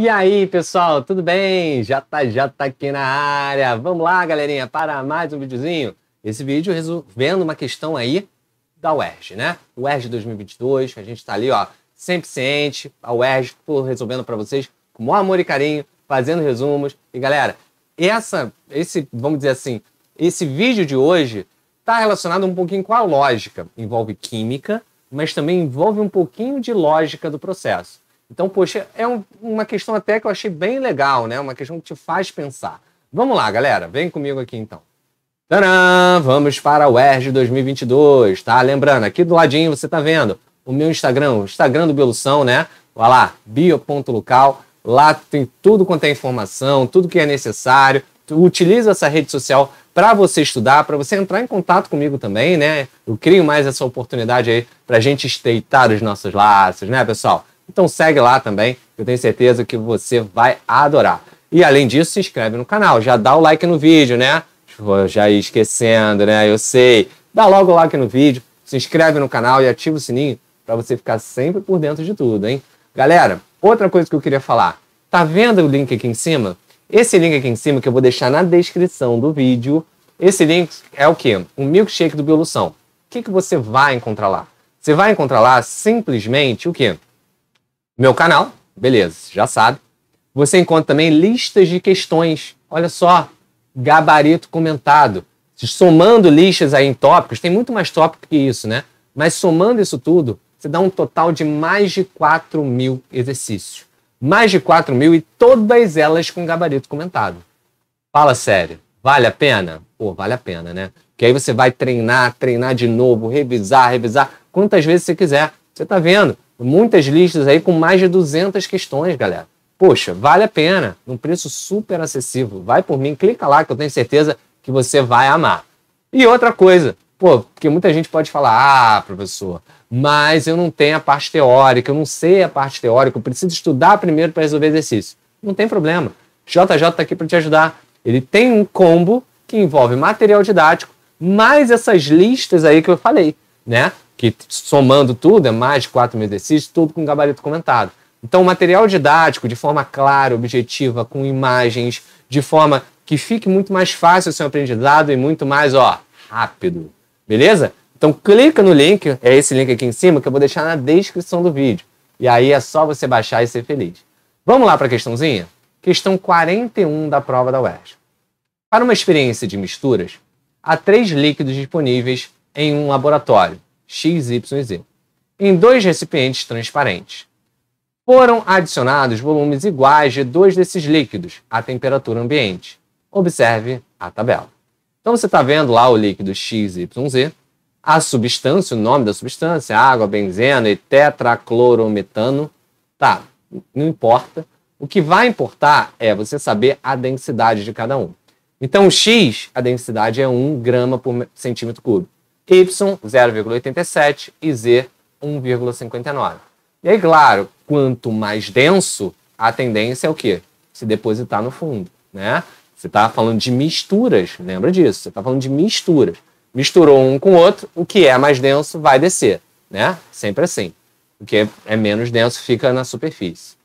E aí, pessoal, tudo bem? Já tá, já tá aqui na área. Vamos lá, galerinha, para mais um videozinho. Esse vídeo resolvendo uma questão aí da UERJ, né? UERJ 2022, a gente tá ali, ó, sempre ciente, a UERJ resolvendo para vocês com maior amor e carinho, fazendo resumos. E galera, essa, esse, vamos dizer assim, esse vídeo de hoje tá relacionado um pouquinho com a lógica. Envolve química, mas também envolve um pouquinho de lógica do processo. Então, poxa, é um, uma questão até que eu achei bem legal, né? Uma questão que te faz pensar. Vamos lá, galera, vem comigo aqui então. Tadã! Vamos para o ERG 2022, tá? Lembrando, aqui do ladinho você tá vendo o meu Instagram, o Instagram do Belução, né? Vai lá, bio.local. Lá tem tudo quanto é informação, tudo que é necessário. utiliza essa rede social para você estudar, para você entrar em contato comigo também, né? Eu crio mais essa oportunidade aí para a gente estreitar os nossos laços, né, pessoal? Então segue lá também, eu tenho certeza que você vai adorar. E além disso, se inscreve no canal, já dá o like no vídeo, né? Já ia esquecendo, né? Eu sei. Dá logo o like no vídeo, se inscreve no canal e ativa o sininho para você ficar sempre por dentro de tudo, hein? Galera, outra coisa que eu queria falar. Tá vendo o link aqui em cima? Esse link aqui em cima que eu vou deixar na descrição do vídeo. Esse link é o quê? Um milkshake do Biolução. O que, que você vai encontrar lá? Você vai encontrar lá simplesmente o quê? meu canal, beleza, já sabe. Você encontra também listas de questões. Olha só, gabarito comentado. Somando listas aí em tópicos, tem muito mais tópico que isso, né? Mas somando isso tudo, você dá um total de mais de 4 mil exercícios. Mais de 4 mil e todas elas com gabarito comentado. Fala sério, vale a pena? Pô, vale a pena, né? Que aí você vai treinar, treinar de novo, revisar, revisar, quantas vezes você quiser. Você tá vendo? Muitas listas aí com mais de 200 questões, galera. Poxa, vale a pena, num preço super acessível. Vai por mim, clica lá que eu tenho certeza que você vai amar. E outra coisa, pô, porque muita gente pode falar: "Ah, professor, mas eu não tenho a parte teórica, eu não sei a parte teórica, eu preciso estudar primeiro para resolver exercício". Não tem problema. JJ está aqui para te ajudar. Ele tem um combo que envolve material didático mais essas listas aí que eu falei né? Que somando tudo é mais de 4 mil exercícios, tudo com gabarito comentado. Então, material didático, de forma clara, objetiva, com imagens, de forma que fique muito mais fácil o seu aprendizado e muito mais, ó, rápido. Beleza? Então, clica no link, é esse link aqui em cima que eu vou deixar na descrição do vídeo. E aí é só você baixar e ser feliz. Vamos lá para a questãozinha? Questão 41 da prova da UERJ. Para uma experiência de misturas, há três líquidos disponíveis em um laboratório XYZ, em dois recipientes transparentes. Foram adicionados volumes iguais de dois desses líquidos à temperatura ambiente. Observe a tabela. Então você está vendo lá o líquido XYZ, a substância, o nome da substância, água, benzeno e tetraclorometano. Tá, não importa. O que vai importar é você saber a densidade de cada um. Então, o X, a densidade é 1 grama por centímetro cúbico. Y 0,87 e Z 1,59. E aí, claro, quanto mais denso, a tendência é o quê? Se depositar no fundo, né? Você está falando de misturas, lembra disso? Você está falando de misturas. Misturou um com o outro, o que é mais denso vai descer, né? Sempre assim. O que é menos denso fica na superfície.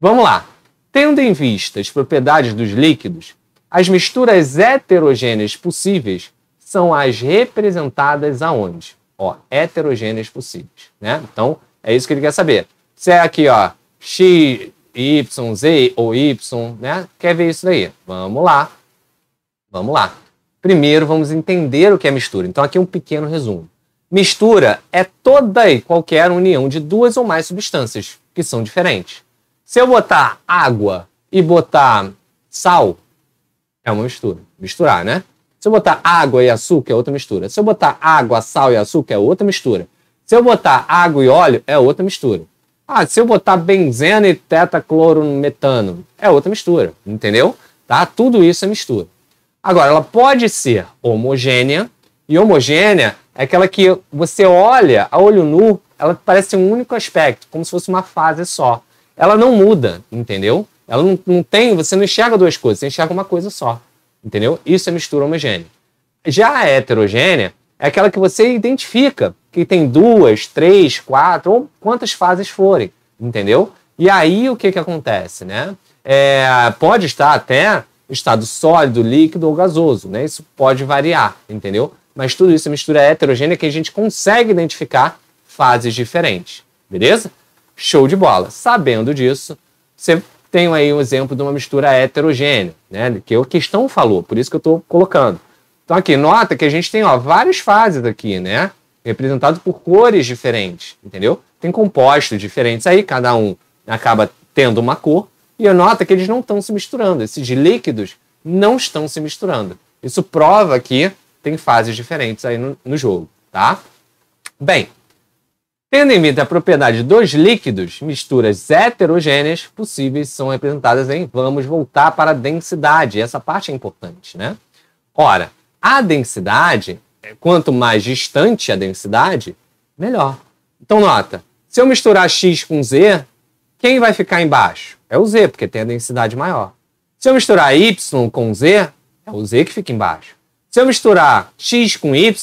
Vamos lá. Tendo em vista as propriedades dos líquidos, as misturas heterogêneas possíveis são as representadas aonde? Ó, heterogêneas possíveis, né? Então, é isso que ele quer saber. Se é aqui, ó, x, y, z ou y, né? Quer ver isso daí? Vamos lá. Vamos lá. Primeiro, vamos entender o que é mistura. Então, aqui é um pequeno resumo. Mistura é toda e qualquer união de duas ou mais substâncias que são diferentes. Se eu botar água e botar sal, é uma mistura. Misturar, né? Se eu botar água e açúcar, é outra mistura. Se eu botar água, sal e açúcar, é outra mistura. Se eu botar água e óleo, é outra mistura. Ah, se eu botar benzeno e tetaclorometano, é outra mistura, entendeu? Tá? Tudo isso é mistura. Agora, ela pode ser homogênea, e homogênea é aquela que você olha a olho nu, ela parece um único aspecto, como se fosse uma fase só. Ela não muda, entendeu? Ela não, não tem, você não enxerga duas coisas, você enxerga uma coisa só. Entendeu? Isso é mistura homogênea. Já a heterogênea é aquela que você identifica que tem duas, três, quatro, ou quantas fases forem, entendeu? E aí o que, que acontece, né? É, pode estar até estado sólido, líquido ou gasoso, né? Isso pode variar, entendeu? Mas tudo isso é mistura heterogênea que a gente consegue identificar fases diferentes, beleza? Show de bola. Sabendo disso, você tenho aí um exemplo de uma mistura heterogênea, né? Que é o questão falou, por isso que eu estou colocando. Então aqui, nota que a gente tem ó, várias fases aqui, né? Representado por cores diferentes, entendeu? Tem compostos diferentes aí, cada um acaba tendo uma cor, e eu nota que eles não estão se misturando, esses líquidos não estão se misturando. Isso prova que tem fases diferentes aí no, no jogo, tá? Bem, Tendo em vista a propriedade dos líquidos, misturas heterogêneas possíveis são representadas em vamos voltar para a densidade. Essa parte é importante, né? Ora, a densidade, é, quanto mais distante a densidade, melhor. Então nota, se eu misturar x com z, quem vai ficar embaixo? É o z, porque tem a densidade maior. Se eu misturar y com z, é o z que fica embaixo. Se eu misturar x com y,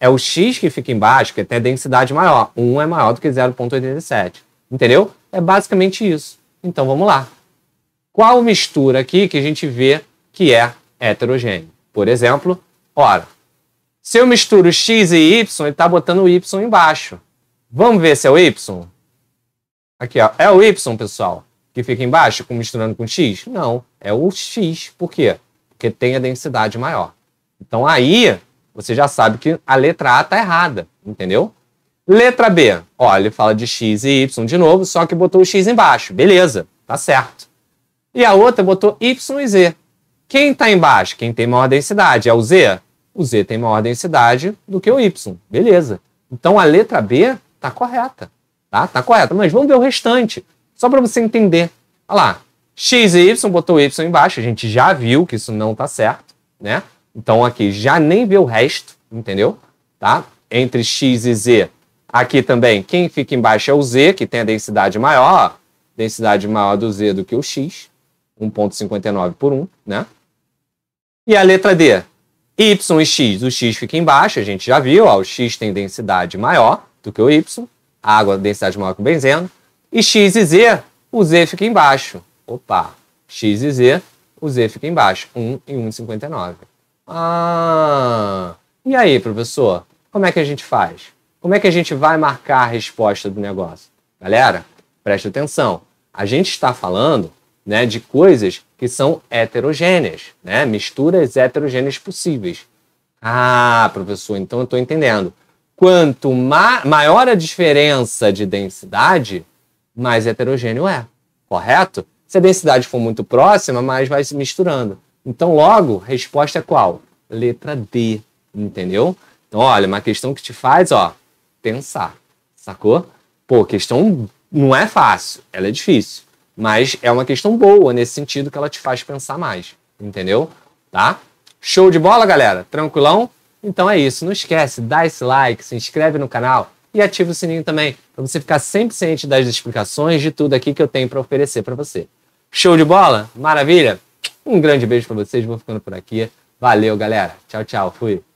é o x que fica embaixo, que tem a densidade maior. 1 é maior do que 0,87. Entendeu? É basicamente isso. Então vamos lá. Qual mistura aqui que a gente vê que é heterogêneo? Por exemplo, ora, se eu misturo x e y, ele está botando o y embaixo. Vamos ver se é o y? Aqui, ó. É o y, pessoal, que fica embaixo, misturando com x? Não, é o x. Por quê? Porque tem a densidade maior. Então aí você já sabe que a letra A está errada, entendeu? Letra B, olha, ele fala de x e y de novo, só que botou o x embaixo. Beleza, tá certo. E a outra botou y e z. Quem está embaixo? Quem tem maior densidade? É o z? O z tem maior densidade do que o y. Beleza. Então a letra B está correta, tá? Tá correta, mas vamos ver o restante, só para você entender. Olha lá, x e y botou y embaixo, a gente já viu que isso não está certo, né? Então aqui já nem vê o resto, entendeu? Tá? Entre x e z, aqui também, quem fica embaixo é o z, que tem a densidade maior, densidade maior do z do que o x, 1.59 por 1, né? E a letra D, y e x, o x fica embaixo, a gente já viu, ó, o x tem densidade maior do que o y, a água densidade maior que o benzeno, e x e z, o z fica embaixo. Opa, x e z, o z fica embaixo, 1 e 1,59. Ah, e aí, professor? Como é que a gente faz? Como é que a gente vai marcar a resposta do negócio? Galera, preste atenção. A gente está falando né, de coisas que são heterogêneas, né? misturas heterogêneas possíveis. Ah, professor, então eu estou entendendo. Quanto ma maior a diferença de densidade, mais heterogêneo é, correto? Se a densidade for muito próxima, mais vai se misturando. Então, logo, resposta é qual? Letra D, entendeu? Então, olha, uma questão que te faz, ó, pensar, sacou? Pô, questão não é fácil, ela é difícil, mas é uma questão boa nesse sentido que ela te faz pensar mais, entendeu? Tá? Show de bola, galera? Tranquilão? Então é isso, não esquece, dá esse like, se inscreve no canal e ativa o sininho também, para você ficar sempre ciente das explicações de tudo aqui que eu tenho para oferecer para você. Show de bola? Maravilha? Um grande beijo para vocês, vou ficando por aqui. Valeu, galera. Tchau, tchau. Fui.